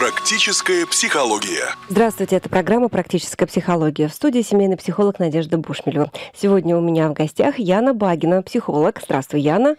Практическая психология. Здравствуйте, это программа «Практическая психология». В студии семейный психолог Надежда Бушмелева. Сегодня у меня в гостях Яна Багина, психолог. Здравствуй, Яна.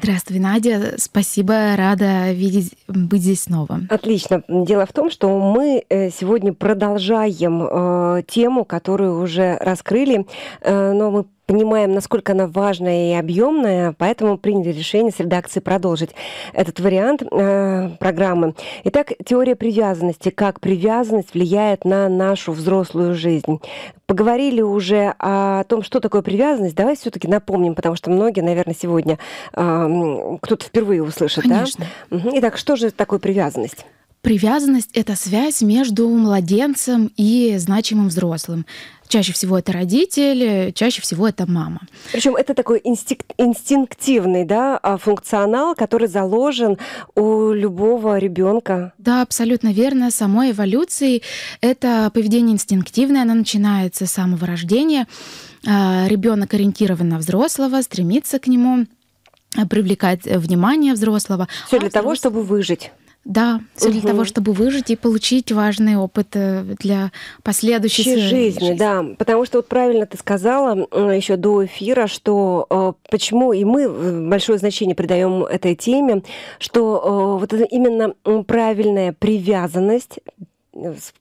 Здравствуй, Надя. Спасибо, рада видеть, быть здесь снова. Отлично. Дело в том, что мы э, сегодня продолжаем э, тему, которую уже раскрыли, э, но мы понимаем, насколько она важная и объемная, поэтому приняли решение с редакцией продолжить этот вариант э, программы. Итак, теория привязанности. Как привязанность влияет на нашу взрослую жизнь. Поговорили уже о том, что такое привязанность. Давай все-таки напомним, потому что многие, наверное, сегодня э, кто-то впервые услышит. Конечно. Да? Итак, что же такое привязанность? Привязанность — это связь между младенцем и значимым взрослым. Чаще всего это родители, чаще всего это мама. Причем это такой инстинк- инстинктивный да, а, функционал, который заложен у любого ребенка. Да, абсолютно верно. Самой эволюцией это поведение инстинктивное, оно начинается с самого рождения. А, Ребенок ориентирован на взрослого, стремится к нему привлекать э, внимание взрослого. Все а для взрослого... того, чтобы выжить. Да, все угу. для того, чтобы выжить и получить важный опыт э, для последующей жизни. жизни. Да, потому что вот правильно ты сказала еще до эфира, что э, почему и мы э, большое значение придаем этой теме, что вот именно правильная привязанность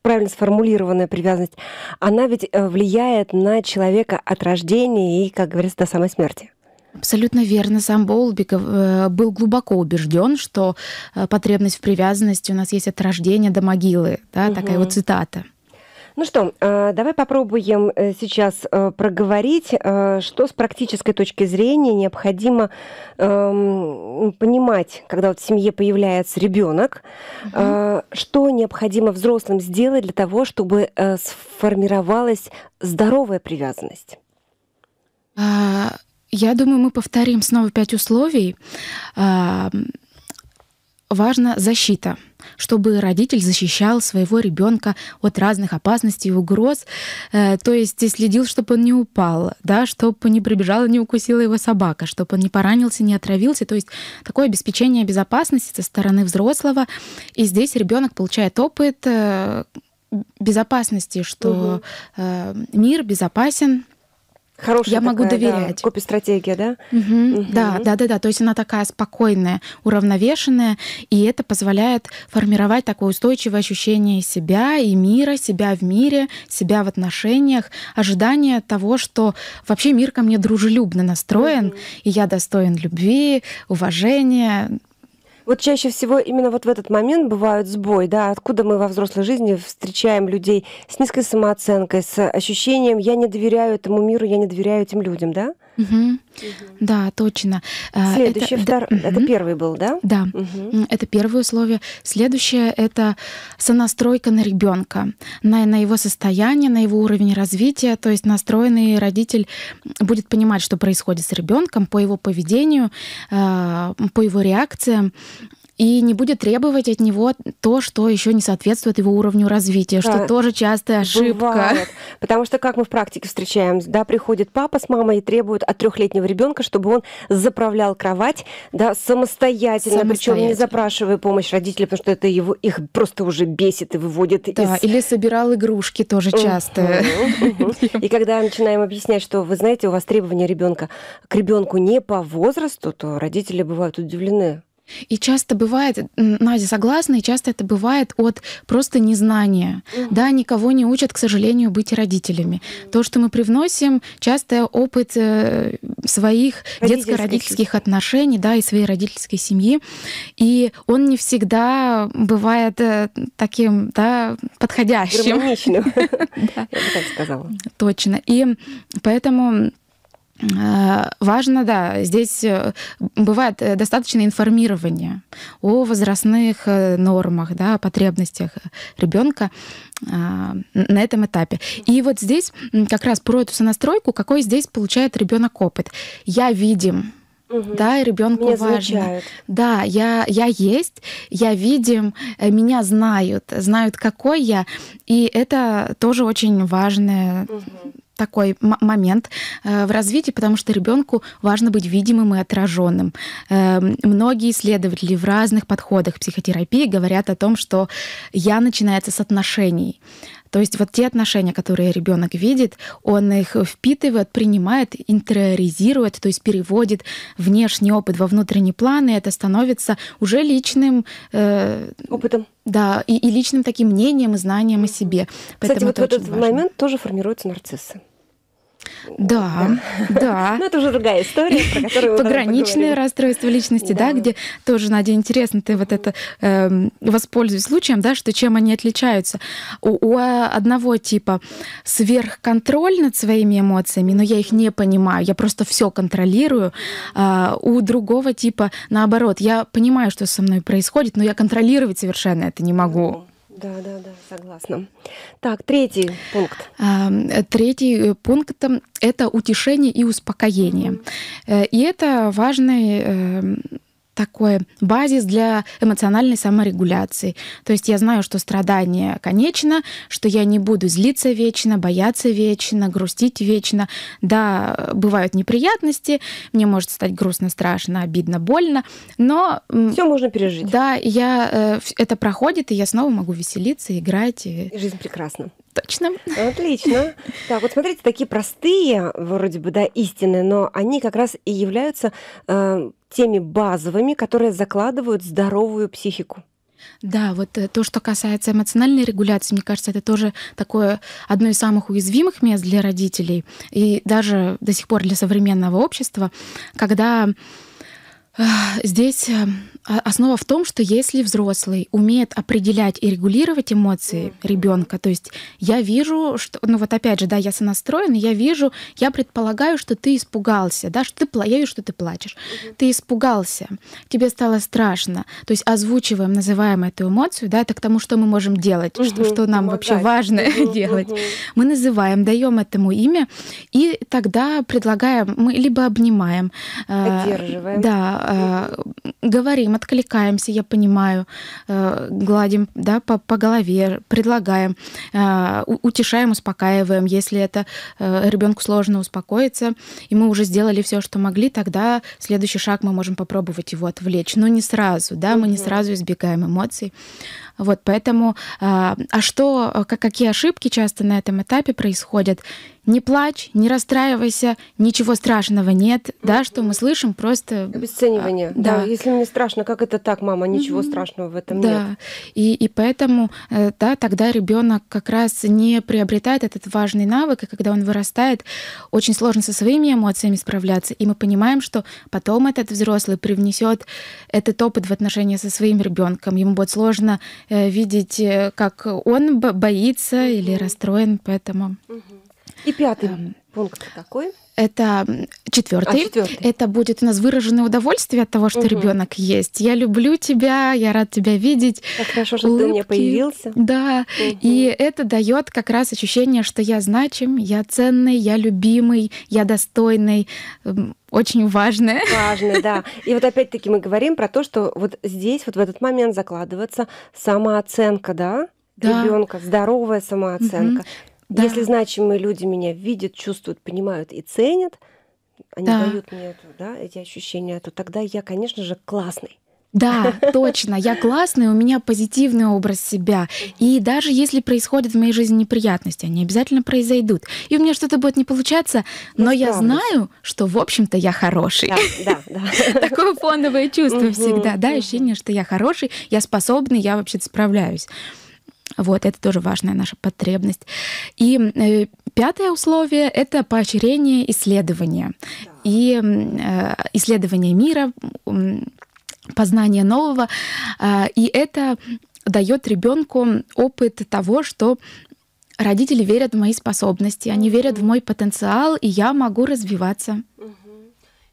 правильно сформулированная привязанность, она ведь влияет на человека от рождения и, как говорится, до самой смерти. Абсолютно верно. Сам Боулбик э, был глубоко убежден, что э, потребность в привязанности у нас есть от рождения до могилы. Да, угу. Такая вот цитата. Ну что, э, давай попробуем сейчас проговорить, что с практической точки зрения необходимо эм, понимать, когда вот в семье появляется ребенок, угу. что необходимо взрослым сделать для того, чтобы сформировалась здоровая привязанность. А, я думаю, мы повторим снова пять условий. Важна защита чтобы родитель защищал своего ребенка от разных опасностей и угроз, э, то есть следил, чтобы он не упал, да, чтобы не прибежала, не укусила его собака, чтобы он не поранился, не отравился, то есть такое обеспечение безопасности со стороны взрослого, и здесь ребенок получает опыт э, безопасности, что угу. мир безопасен, Хорошая я такая, могу доверять. Да, копи-стратегия, да? Угу, угу. Да, да, да, да. То есть она такая спокойная, уравновешенная, и это позволяет формировать такое устойчивое ощущение себя и мира, себя в мире, себя в отношениях, ожидание того, что вообще мир ко мне дружелюбно настроен, угу. и я достоин любви, уважения, вот чаще всего именно вот в этот момент бывают сбой, да, откуда мы во взрослой жизни встречаем людей с низкой самооценкой, с ощущением «я не доверяю этому миру, я не доверяю этим людям», да? Угу. Угу. Да, точно. А, Следующий, это, втор... угу. это первый был, да? Да, угу. это первое условие. Следующее это сонастройка на ребенка, на, на его состояние, на его уровень развития. То есть настроенный родитель будет понимать, что происходит с ребенком по его поведению, а, по его реакциям и не будет требовать от него то, что еще не соответствует его уровню развития, да, что тоже частая ошибка. Бывает. Потому что, как мы в практике встречаем, да, приходит папа с мамой и требует от трехлетнего ребенка, чтобы он заправлял кровать да, самостоятельно, самостоятельно. причем не запрашивая помощь родителей, потому что это его их просто уже бесит и выводит да, из... Или собирал игрушки тоже часто. И когда начинаем объяснять, что вы знаете, у вас требования ребенка к ребенку не по возрасту, то родители бывают удивлены. И часто бывает, Надя согласна, и часто это бывает от просто незнания. Угу. Да, никого не учат, к сожалению, быть родителями. То, что мы привносим, часто опыт э, своих детско-родительских отношений, да, и своей родительской семьи. И он не всегда бывает э, таким, да, подходящим. Гармоничным, я бы так сказала. Точно. И поэтому Э, важно, да, здесь э, бывает э, достаточно информирования о возрастных нормах, да, о потребностях ребенка на этом этапе. И вот здесь как раз про эту сонастройку, какой здесь получает ребенок опыт. Я видим, Угу. Да, ребенку меня важно. Замечают. Да, я, я есть, я видим, меня знают, знают, какой я. И это тоже очень важное угу такой момент э, в развитии, потому что ребенку важно быть видимым и отраженным. Эм, многие исследователи в разных подходах психотерапии говорят о том, что я начинается с отношений. То есть вот те отношения, которые ребенок видит, он их впитывает, принимает, интериоризирует, то есть переводит внешний опыт во внутренний план, и это становится уже личным э, опытом. Да, и, и личным таким мнением и знанием о себе. Поэтому вот в этот важно. момент тоже формируются нарциссы. Да, да. Но ну, это уже другая история, про которую Пограничное расстройство личности, да. где тоже, Надя, интересно, ты вот это э, воспользуюсь случаем, да, что чем они отличаются. У, э, одного типа сверхконтроль над своими эмоциями, но я их не понимаю, я просто все контролирую. А, у другого типа наоборот, я понимаю, что со мной происходит, но я контролировать совершенно это не могу. Да, да, да, согласна. Так, третий пункт. А, третий э, пункт э, – это утешение и успокоение. Mm-hmm. И это важный такой базис для эмоциональной саморегуляции. То есть я знаю, что страдание конечно, что я не буду злиться вечно, бояться вечно, грустить вечно. Да, бывают неприятности, мне может стать грустно, страшно, обидно, больно, но... Все можно пережить. Да, я, э, это проходит, и я снова могу веселиться, играть. И... и жизнь прекрасна. Точно. Отлично. Так, вот смотрите, такие простые, вроде бы, да, истины, но они как раз и являются э, теми базовыми, которые закладывают здоровую психику. Да, вот э, то, что касается эмоциональной регуляции, мне кажется, это тоже такое одно из самых уязвимых мест для родителей и даже до сих пор для современного общества, когда э, здесь э, а, основа в том, что если взрослый умеет определять и регулировать эмоции ребенка, то есть я вижу, что, ну вот опять же, да, я сонастроен, я вижу, я предполагаю, что ты испугался, да, что ты, я что ты плачешь, угу. ты испугался, тебе стало страшно, то есть озвучиваем, называем эту эмоцию, да, это к тому, что мы можем делать, угу, что, что нам помогать. вообще важно угу, делать. Угу. Мы называем, даем этому имя, и тогда предлагаем, мы либо обнимаем, э, поддерживаем, э, да, э, говорим говорим, откликаемся, я понимаю, э, гладим да, по, по голове, предлагаем, э, утешаем, успокаиваем. Если это э, ребенку сложно успокоиться, и мы уже сделали все, что могли, тогда следующий шаг мы можем попробовать его отвлечь, но не сразу, да, мы не сразу избегаем эмоций. Вот поэтому, а, а что, э, какие ошибки часто на этом этапе происходят? Не плачь, не расстраивайся, ничего страшного нет, да, что мы слышим, просто... А, Обесценивание, да. да. Если мне страшно, как это так, мама, ничего mm-hmm. страшного в этом да. нет. Да, и, и поэтому, э, да, тогда ребенок как раз не приобретает этот важный навык, и когда он вырастает, очень сложно со своими эмоциями справляться, и мы понимаем, что потом этот взрослый привнесет этот опыт в отношения со своим ребенком, ему будет сложно Э, видеть, э, как он боится или расстроен, поэтому. И пятый эм, пункт какой? Это четвертый. А, четвертый. Это будет у нас выраженное удовольствие от того, что угу. ребенок есть. Я люблю тебя, я рад тебя видеть. Как хорошо, что Улыбки. ты мне появился. Да. Угу. И это дает как раз ощущение, что я значим, я ценный, я любимый, я достойный. Очень важное. Важное, да. И вот опять-таки мы говорим про то, что вот здесь, вот в этот момент закладывается самооценка, да? да. ребенка, здоровая самооценка. Угу. Да. Если значимые люди меня видят, чувствуют, понимают и ценят, они да. дают мне эту, да, эти ощущения, то тогда я, конечно же, классный. Да, точно. Я классный, у меня позитивный образ себя. И даже если происходят в моей жизни неприятности, они обязательно произойдут. И у меня что-то будет не получаться, но я, знаю, что, в общем-то, я хороший. Да, да, да. Такое фоновое чувство всегда, да, ощущение, что я хороший, я способный, я вообще справляюсь. Вот, это тоже важная наша потребность. И э, пятое условие — это поощрение исследования. Да. И э, исследование мира, познание нового. Э, и это дает ребенку опыт того, что родители верят в мои способности, они верят в мой потенциал, и я могу развиваться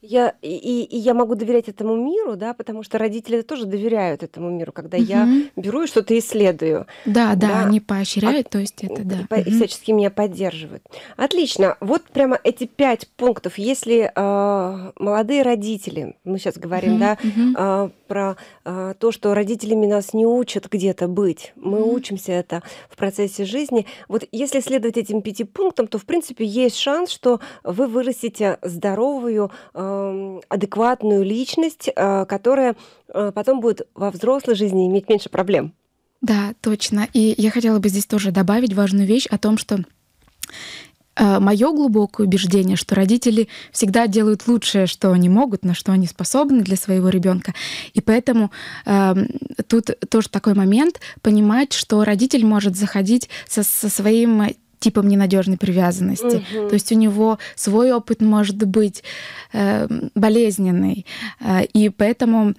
я, и, и я могу доверять этому миру, да, потому что родители тоже доверяют этому миру, когда угу. я беру и что-то исследую. Да, да, да, они поощряют, а, то есть это да. По, угу. Всячески меня поддерживают. Отлично. Вот прямо эти пять пунктов. Если э, молодые родители, мы сейчас говорим, угу, да, угу. Э, про э, то, что родителями нас не учат где-то быть, мы угу. учимся это в процессе жизни. Вот если следовать этим пяти пунктам, то в принципе есть шанс, что вы вырастите здоровую э, Эм, адекватную личность, э, которая э, потом будет во взрослой жизни иметь меньше проблем. Да, точно. И я хотела бы здесь тоже добавить важную вещь о том, что э, мое глубокое убеждение, что родители всегда делают лучшее, что они могут, на что они способны для своего ребенка. И поэтому э, тут тоже такой момент понимать, что родитель может заходить со, со своим типом ненадежной привязанности. Угу. То есть у него свой опыт может быть э, болезненный. Э, и поэтому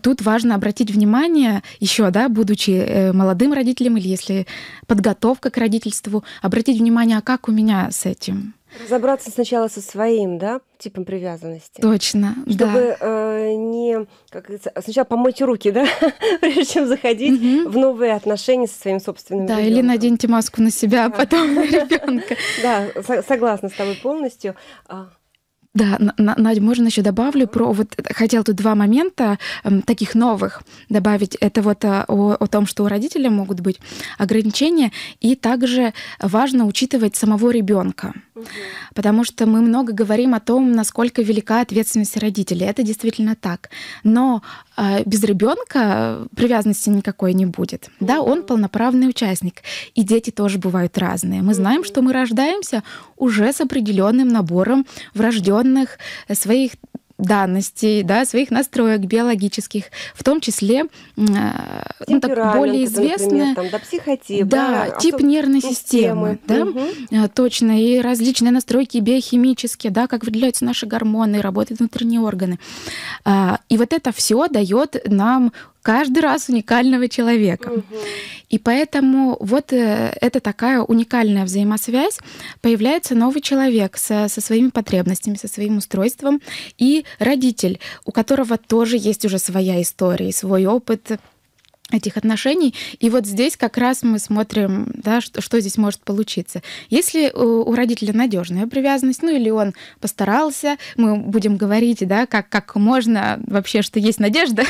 Тут важно обратить внимание, еще, да, будучи э, молодым родителем или если подготовка к родительству, обратить внимание, а как у меня с этим? Разобраться сначала со своим, да, типом привязанности. Точно, чтобы да. э, не, как говорится, сначала помыть руки, да, прежде чем заходить угу. в новые отношения со своим собственным. Да, ребенком. или наденьте маску на себя, а потом на ребенка. Да, согласна с тобой полностью. А, да, Надя, можно еще добавлю про вот э, хотел тут два момента эм, таких новых добавить. Это вот э, о, о том, что у родителей могут быть ограничения, и также важно учитывать самого ребенка, угу. потому что мы много говорим о том, насколько велика ответственность родителей. Это действительно так, но а, без ребенка привязанности никакой не будет. Да, он полноправный участник. И дети тоже бывают разные. Мы знаем, что мы рождаемся уже с определенным набором врожденных своих данностей, да, своих настроек биологических, в том числе э, ну, так, более известные, да, психотип, да, да тип особ... нервной системы, системы да, угу. точно, и различные настройки биохимические, да, как выделяются наши гормоны, работают внутренние органы. А, и вот это все дает нам каждый раз уникального человека. Угу. И поэтому вот э, это такая уникальная взаимосвязь. Появляется новый человек со, со своими потребностями, со своим устройством, и родитель, у которого тоже есть уже своя история, свой опыт, этих отношений. И вот здесь как раз мы смотрим, да, что, что здесь может получиться. Если у, э, у родителя надежная привязанность, ну или он постарался, мы будем говорить, да, как, как можно вообще, что есть надежда,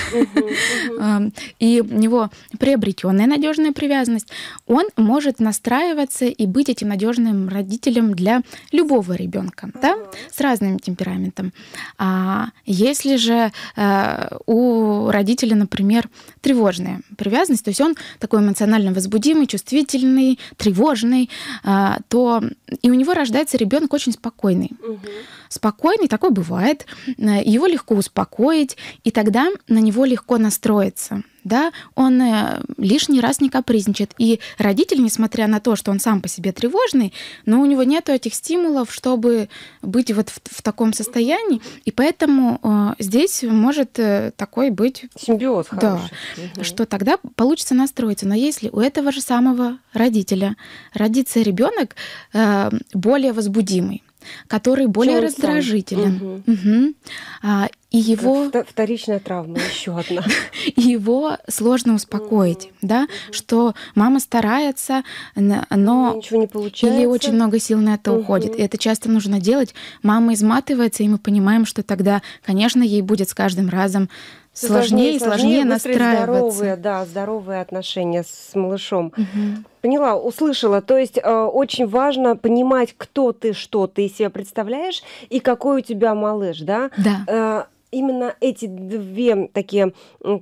эм, и у него приобретенная надежная привязанность, он может настраиваться и быть этим надежным родителем для любого ребенка, да, с разным темпераментом. А если же э, у родителя, например, тревожная привязанность, то есть он такой эмоционально возбудимый, чувствительный, тревожный, а, то и у него рождается ребенок очень спокойный. Угу. Спокойный, такой бывает, э, его легко успокоить, и тогда на него легко настроиться да, он э, лишний раз не капризничает. И родитель, несмотря на то, что он сам по себе тревожный, но у него нет этих стимулов, чтобы быть вот в, в таком состоянии. И поэтому э, здесь может э, такой быть... Симбиоз да, хороший. Что тогда получится настроиться. Но если у этого же самого родителя родится ребенок э, более возбудимый, который более Чем раздражителен. Угу. Угу. А, и его... Э, вторичная травма, еще одна. его сложно успокоить, mm-hmm. да, mm-hmm. что мама старается, но... но ничего не получается. Или очень много сил на это mm-hmm. уходит. И это часто нужно делать. Мама изматывается, и мы понимаем, что тогда, конечно, ей будет с каждым разом все сложнее и сложнее, сложнее настраиваться. Здоровые, да, здоровые отношения с малышом. Угу. Поняла, услышала. То есть э, очень важно понимать, кто ты, что ты из себя представляешь и какой у тебя малыш, да? Да. Э, именно эти две такие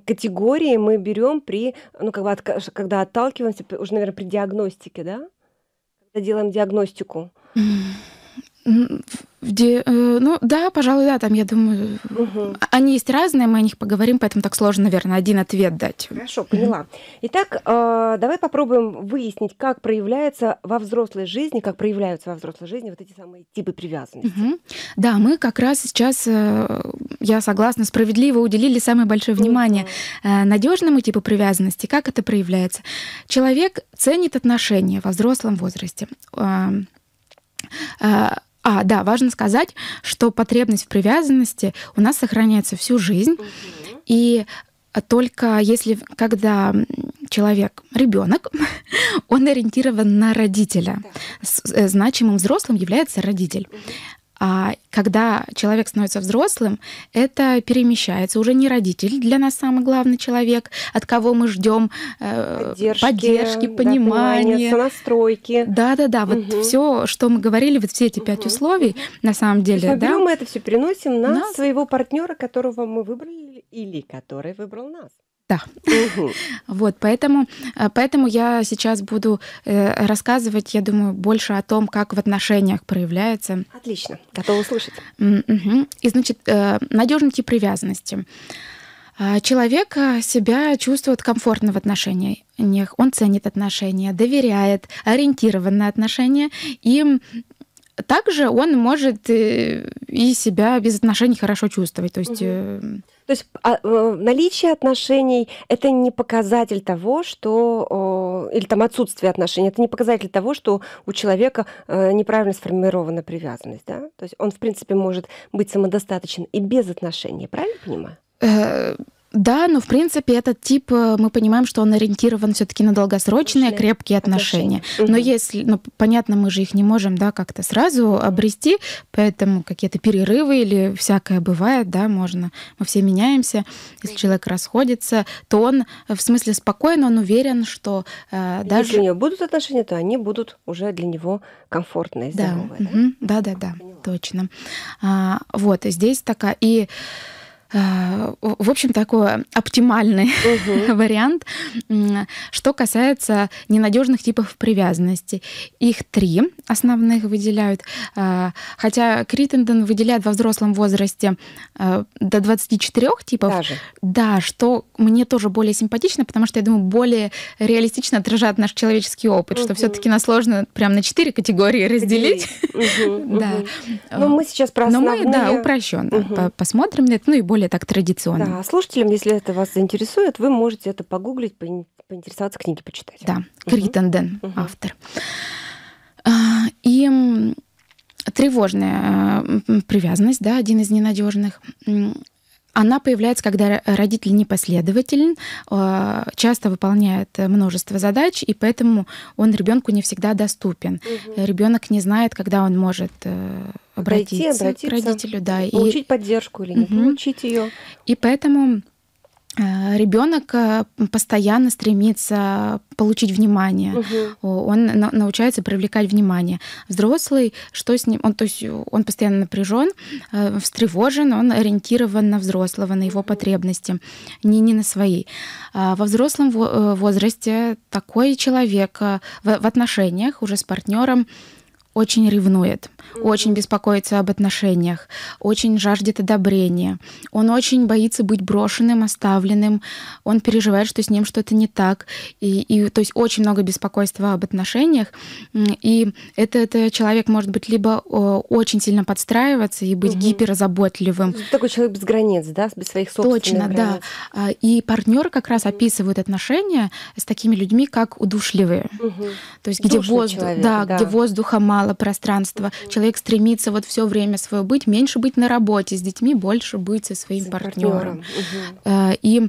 категории мы берем при, ну, как бы от, когда отталкиваемся, уже, наверное, при диагностике, да? Когда делаем диагностику. Mm где э, ну да, пожалуй, да, там я думаю, угу. они есть разные, мы о них поговорим, поэтому так сложно, наверное, один ответ дать. Хорошо, поняла. Итак, э, давай попробуем выяснить, как проявляется во взрослой жизни, как проявляются во взрослой жизни вот эти самые типы привязанности. Угу. Да, мы как раз сейчас, э, я согласна, справедливо уделили самое большое ну внимание угу. Э, надежному типу привязанности. Как это проявляется? Человек ценит отношения во взрослом возрасте эм, э, а, да, важно сказать, что потребность в привязанности у нас сохраняется всю жизнь. Угу. И только если, когда человек, ребенок, он ориентирован на родителя. Да. Э, значимым взрослым является родитель. А Когда человек становится взрослым, это перемещается. Уже не родитель для нас самый главный человек, от кого мы ждем э, поддержки, поддержки понимания. Да, настройки. Да-да-да, угу. вот все, что мы говорили, вот все эти пять условий, на самом деле. Мы да? берем это все, переносим на, на своего партнера, которого мы выбрали или который выбрал нас. Да. вот, поэтому, э, поэтому я сейчас буду э, рассказывать, я думаю, больше о том, как в отношениях проявляется. Отлично, готова услышать. И, значит, э, надежный тип привязанности. А, человек себя чувствует комфортно в отношениях, он ценит отношения, доверяет, ориентирован на отношения, и также он может и себя без отношений хорошо чувствовать. То есть... Угу. То есть а, э, наличие отношений – это не показатель того, что… Или там отсутствие отношений – это не показатель того, что у человека э, неправильно сформирована привязанность, да? То есть он, в принципе, может быть самодостаточен и без отношений, правильно понимаю? Э, да, но в принципе этот тип э, мы понимаем, что он ориентирован все-таки на долгосрочные Отношения. крепкие отношения. отношения. Угу. Но если, ну, понятно, мы же их не можем, да, как-то сразу обрести, поэтому какие-то перерывы или всякое бывает, да, можно. Мы все меняемся. Если человек расходится, то он э, в смысле спокойно, он уверен, что э, даже если у него будут отношения, то они будут уже для него комфортные, здоровые. Да, да, угу. да, да, да, точно. А, вот здесь такая и Э, в общем, такой оптимальный угу. вариант. Что касается ненадежных типов привязанности, их три основных выделяют. Э, хотя Криттенден выделяет во взрослом возрасте э, до 24 типов. Даже. Да, что мне тоже более симпатично, потому что, я думаю, более реалистично отражает наш человеческий опыт, угу. что все-таки нас сложно прям на четыре категории разделить. Угу, да. Но ну, мы сейчас про Но мы, да, упрощенно посмотрим на это, ну и более более так традиционно. Да, слушателям, если это вас заинтересует, вы можете это погуглить, поинтересоваться, книги почитать. Да, угу. Криттенден, угу. автор. А, и тревожная привязанность, да, один из ненадежных. Она появляется, когда родитель непоследователен, а, часто выполняет множество задач, и поэтому он ребенку не всегда доступен. Угу. Ребенок не знает, когда он может э, обратиться, Дойти, обратиться к родителю, да, получить и... поддержку или не угу. получить ее. И поэтому Э, ребенок э, постоянно стремится получить внимание, угу. он на- научается привлекать внимание. Взрослый, что с ним, он, то есть он постоянно напряжен, э, встревожен, он ориентирован на взрослого, на его потребности, не не на свои. А во взрослом э, возрасте такой человек в, в отношениях уже с партнером очень ревнует, mm-hmm. очень беспокоится об отношениях, очень жаждет одобрения. Он очень боится быть брошенным, оставленным. Он переживает, что с ним что-то не так. И, и, то есть очень много беспокойства об отношениях. И этот это человек может быть либо очень сильно подстраиваться и быть mm-hmm. гиперзаботливым. Такой человек без границ, да, без своих собственных Точно, границ. да. И партнеры как раз описывают отношения с такими людьми как удушливые. Mm-hmm. То есть где, воздух, человек, да, да. где воздуха мало мало пространства. Человек стремится вот все время свое быть, меньше быть на работе с детьми, больше быть со своим партнером. партнером. Угу. Э, и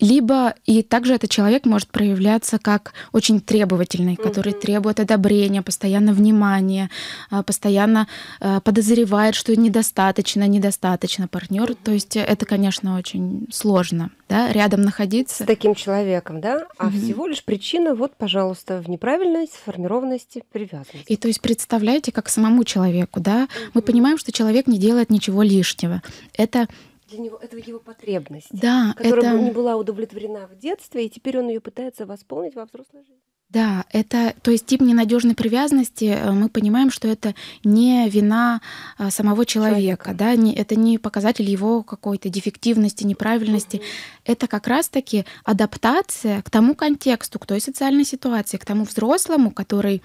либо и также этот человек может проявляться как очень требовательный, который угу. требует одобрения, постоянно внимания, а, постоянно а, подозревает, что недостаточно, недостаточно партнер. То есть это, конечно, очень сложно, да, рядом находиться. С таким человеком, да? А угу. всего лишь причина, вот, пожалуйста, в неправильной сформированности привязанности. И то есть представляете, как самому человеку, да? Угу. Мы понимаем, что человек не делает ничего лишнего. Это для него это его потребность, да, которая это... не была удовлетворена в детстве, и теперь он ее пытается восполнить во взрослой жизни. Да, это, то есть тип ненадежной привязанности, э, мы понимаем, что это не вина а, самого человека, человека. да, не, это не показатель его какой-то дефективности, неправильности, угу. это как раз-таки адаптация к тому контексту, к той социальной ситуации, к тому взрослому, который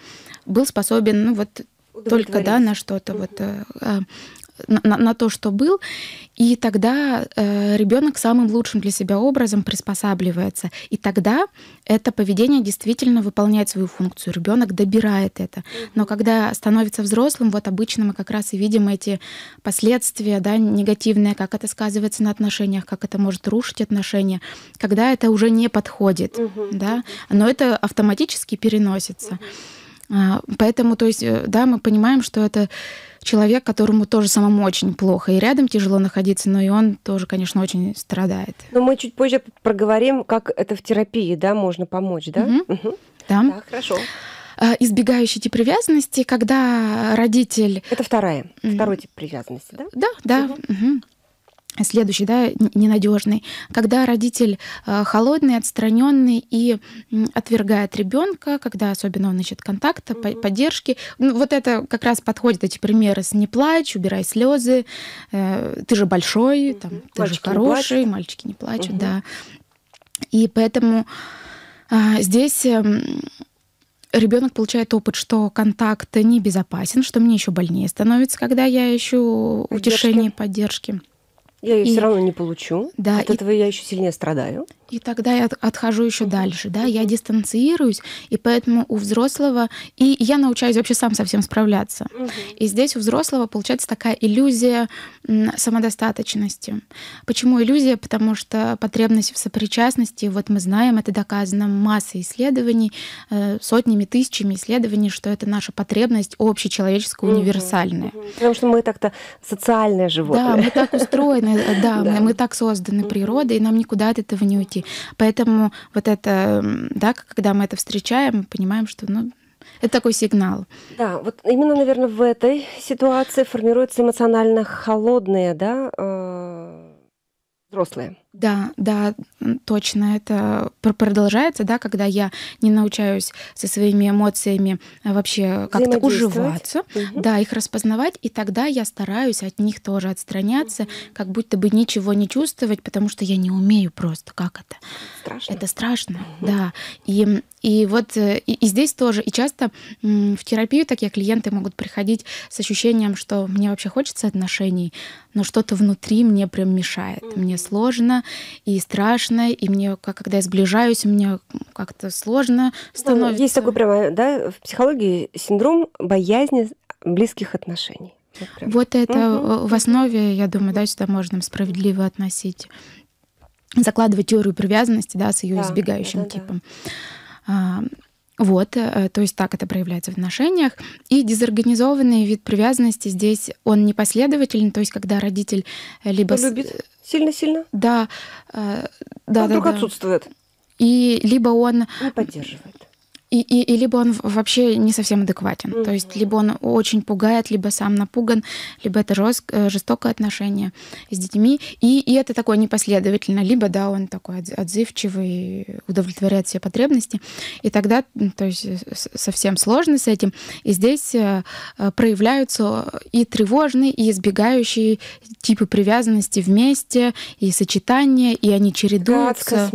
был способен, ну вот только да, на что-то угу. вот на, на то, что был, и тогда э, ребенок самым лучшим для себя образом приспосабливается. И тогда это поведение действительно выполняет свою функцию. Ребенок добирает это. Но когда становится взрослым, вот обычно мы как раз и видим эти последствия да, негативные, как это сказывается на отношениях, как это может рушить отношения, когда это уже не подходит. Угу. Да? Но это автоматически переносится. Угу. А, поэтому, то есть, э, да, мы понимаем, что это человек, которому тоже самому очень плохо, и рядом тяжело находиться, но и он тоже, конечно, очень страдает. Но мы чуть позже проговорим, как это в терапии, да, можно помочь, да? Угу. Угу. Да. да, хорошо а, избегающий тип привязанности, когда родитель... Это вторая, второй тип привязанности, да? Да, да. Угу. Следующий, да, ненадежный. Когда родитель э, холодный, отстраненный и отвергает ребенка, когда особенно он ищет контакта, mm поддержки. Ну, вот это как раз подходит эти примеры с не плачь, убирай слезы, э, ты же большой, mm там, ты мальчики же хороший, не мальчики не плачут, mm да. И поэтому а, здесь эм, ребенок получает опыт, что контакт небезопасен, что мне еще больнее становится, когда я ищу поддержки. утешение, поддержки. Я ее и, все равно не получу. Да, От и, этого я еще сильнее страдаю. И тогда я отхожу еще дальше, да, я дистанцируюсь, и поэтому у взрослого, и я научаюсь вообще сам со всем справляться. И здесь у взрослого получается такая иллюзия самодостаточности. Почему иллюзия? Потому что потребность в сопричастности, вот мы знаем, это доказано массой исследований, э, сотнями, тысячами исследований, что это наша потребность общечеловеческая, универсальная. Потому что мы так-то социальное животное. Да, мы так устроены, Э, да, да. Мы, мы так созданы природой, и нам никуда от этого не уйти. Поэтому вот это, да, когда мы это встречаем, понимаем, что, ну, это такой сигнал. Да, вот именно, наверное, в этой ситуации формируются эмоционально холодные, да, э, взрослые. Да, да, точно это продолжается, да, когда я не научаюсь со своими эмоциями э, вообще как-то уживаться, угу. да, их распознавать, и тогда я стараюсь от них тоже отстраняться, угу. как будто бы ничего не чувствовать, потому что я не умею просто, как это. Страшно. Это страшно, угу. да. И и вот э, и, и здесь тоже, и часто в терапию такие клиенты могут приходить с ощущением, что мне вообще хочется отношений, но что-то внутри мне прям мешает, mm мне сложно, и страшно, и мне, как когда я сближаюсь, мне как-то сложно становится. Есть такой прямо, да, в психологии синдром боязни близких отношений. Вот, вот это угу. в основе, я думаю, да, сюда можно справедливо относить, закладывать теорию привязанности, да, с ее да, избегающим да, типом. Да. Вот, э, э, то есть так это проявляется в отношениях. И дезорганизованный вид привязанности здесь, он непоследовательный, то есть когда родитель э, либо... Любит сильно-сильно? Да. да, да вдруг да, отсутствует. И либо он... Не поддерживает. И, и, и либо он вообще не совсем адекватен. Mm-hmm. То есть либо он очень пугает, либо сам напуган, либо это жест, э, жестокое отношение с детьми. И, и это такое непоследовательно. Либо, да, он такой отзывчивый, удовлетворяет все потребности. И тогда, то есть э, совсем сложно с этим. И здесь э, проявляются и тревожные, и избегающие типы привязанности вместе, и сочетания, и они чередуются.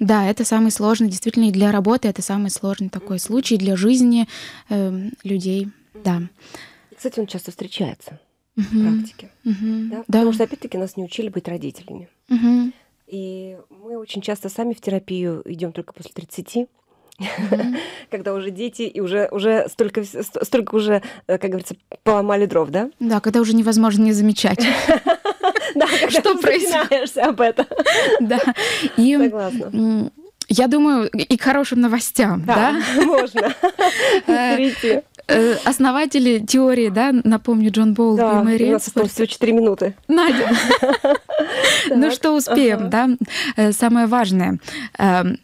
Да, это самый сложный, действительно, и для работы это самый сложный такой такой случай для жизни э, людей, да. Кстати, он часто встречается угу. в практике, угу. да? потому что опять-таки нас не учили быть родителями. Угу. И мы очень часто сами в терапию идем только после 30. Mm-hmm. когда уже дети и уже уже столько столько уже, э, как говорится, поломали дров, да? Да, когда уже невозможно не замечать. Да, что происходит об этом. Да. И Согласна. Я думаю, и к хорошим новостям, да? да? Можно э, э, Основатели теории, да, напомню, Джон Болл да, и Мэри у нас осталось всего 4 минуты. Надя. Ну что успеем, да? Э, самое важное. Эм,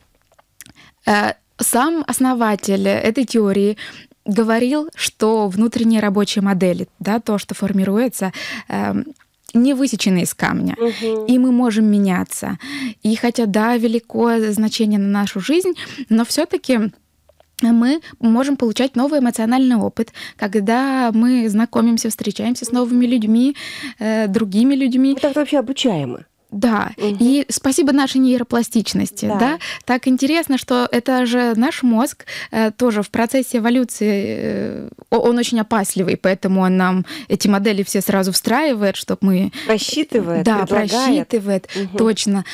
сам основатель этой теории говорил, что внутренние рабочие модели, да, то, что формируется, эм, не высечены из камня. Угу. И мы можем меняться. И хотя, да, великое значение на нашу жизнь, но все-таки мы можем получать новый эмоциональный опыт, когда мы знакомимся, встречаемся с новыми людьми, э, другими людьми. Это вообще обучаемо. Да, угу. и спасибо нашей нейропластичности, да. да. Так интересно, что это же наш мозг э, тоже в процессе эволюции, э, он очень опасливый, поэтому он нам эти модели все сразу встраивает, чтобы мы... Э, просчитывает, Да, предлагает. просчитывает, угу. точно.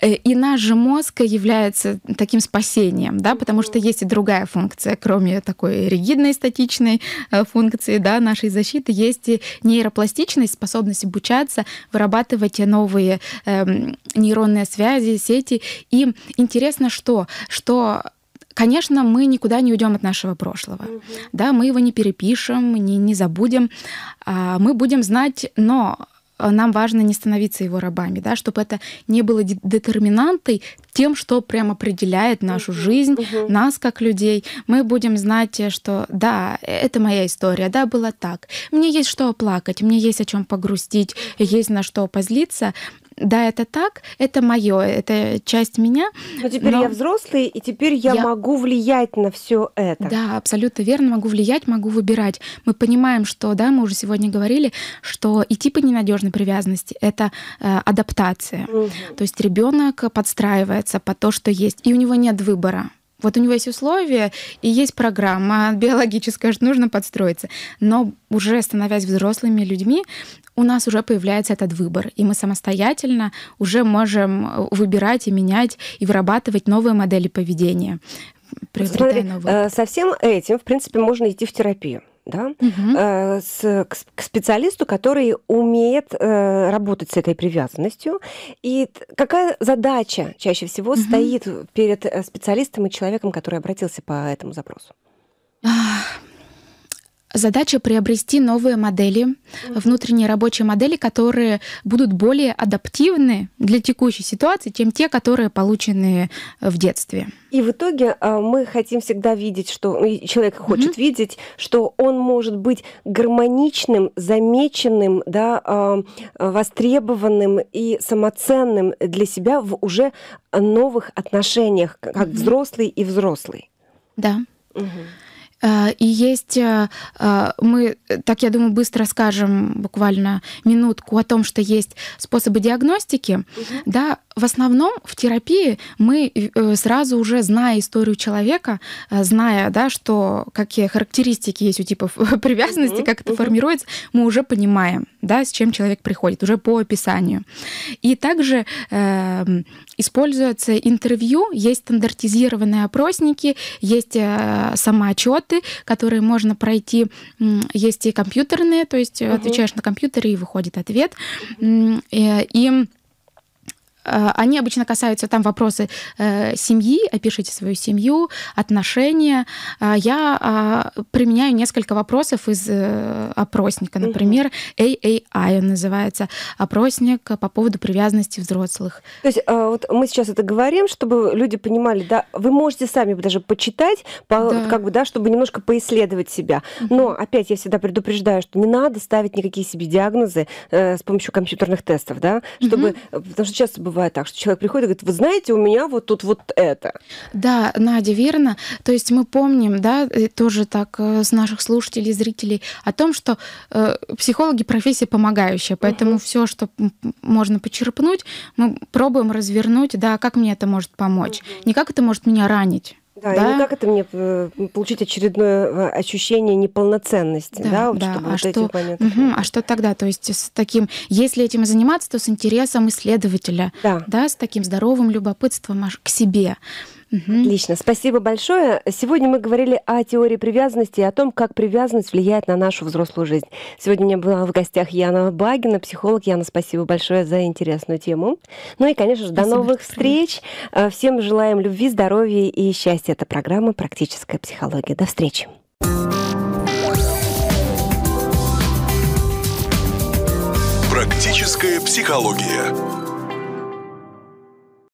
Э, и наш же мозг является таким спасением, да, потому что есть и другая функция, кроме такой ригидной, статичной э, функции, да, нашей защиты, есть и нейропластичность, способность обучаться, вырабатывать новые Эм, нейронные связи, сети. И интересно, что, что Конечно, мы никуда не уйдем от нашего прошлого. Угу. Да, мы его не перепишем, не, не забудем. А, мы будем знать, но нам важно не становиться его рабами, да, чтобы это не было детерминантой тем, что прям определяет нашу uh жизнь, uh нас как людей. Мы будем знать, э, что да, это моя история, да, было так. Мне есть что плакать, мне есть о чем погрустить, есть на что позлиться, да, это так, это мое, это часть меня. Но теперь но... я взрослый, и теперь я, я могу влиять на все это. Да, абсолютно верно, могу влиять, могу выбирать. Мы понимаем, что, да, мы уже сегодня говорили, что и типы ненадежной привязанности это э, адаптация. Угу. То есть ребенок подстраивается под то, что есть, и у него нет выбора. Вот у него есть условия и есть программа биологическая, что нужно подстроиться. Но уже становясь взрослыми людьми, у нас уже появляется этот выбор, и мы самостоятельно уже можем э, выбирать и менять и вырабатывать новые модели поведения. Смотри, э, со всем этим, в принципе, можно идти в терапию да, угу. с, к, специалисту, который умеет э, работать с этой привязанностью. И какая задача чаще всего угу. стоит перед э, специалистом и человеком, который обратился по этому запросу? Задача приобрести новые модели, внутренние рабочие модели, которые будут более адаптивны для текущей ситуации, чем те, которые получены э, в детстве. И в итоге э, мы хотим всегда видеть, что ну, человек хочет mm-hmm. видеть, что он может быть гармоничным, замеченным, да, а, э, востребованным и самоценным для себя в уже новых отношениях, как mm-hmm. взрослый и взрослый. Да. Угу. Э, и есть, э, э, мы, так я думаю, быстро скажем, буквально минутку о том, что есть способы диагностики. Угу. Да, в основном в терапии мы сразу уже, зная историю человека, зная, да, что какие характеристики есть у типов привязанности, угу. как это угу. формируется, мы уже понимаем, да, с чем человек приходит, уже по описанию. И также э, используется интервью, есть стандартизированные опросники, есть э, самоотчеты, тесты, которые можно пройти. Есть и компьютерные, то есть угу. отвечаешь на компьютере и выходит ответ. Э, и Э, они обычно касаются там вопросы э, семьи, опишите свою семью, отношения. Э, я а, применяю несколько вопросов из опросника, например, AAI он называется, опросник по поводу привязанности взрослых. То есть а, вот мы сейчас это говорим, чтобы люди понимали, да, вы можете сами даже почитать, по, да. как бы, да, чтобы немножко поисследовать себя. Но опять я всегда предупреждаю, что не надо ставить никакие себе диагнозы э, с помощью компьютерных тестов, да, чтобы, потому что часто бывает бывает так, что человек приходит и говорит, вы знаете, у меня вот тут вот это. Да, Надя, верно. То есть мы помним, да, э, тоже так э, с наших слушателей, зрителей, о том, что э, психологи профессия помогающая, поэтому угу. все, что можно почерпнуть, мы пробуем развернуть, да, как мне это может помочь, угу. не как это может меня ранить. Да, да? и как это мне э, получить очередное э, ощущение неполноценности, да, да, вот, да. Чтобы а вот что, этих моментов. Угу, а что тогда? То есть с таким, если этим заниматься, то с интересом исследователя, да, да с таким здоровым любопытством к себе. Угу. Отлично, спасибо большое. Сегодня мы говорили о теории привязанности и о том, как привязанность влияет на нашу взрослую жизнь. Сегодня у меня была в гостях Яна Багина, психолог. Яна, спасибо большое за интересную тему. Ну и, конечно же, до новых встреч. Э, всем желаем любви, здоровья и счастья. Это программа «Практическая психология». До встречи. Практическая психология.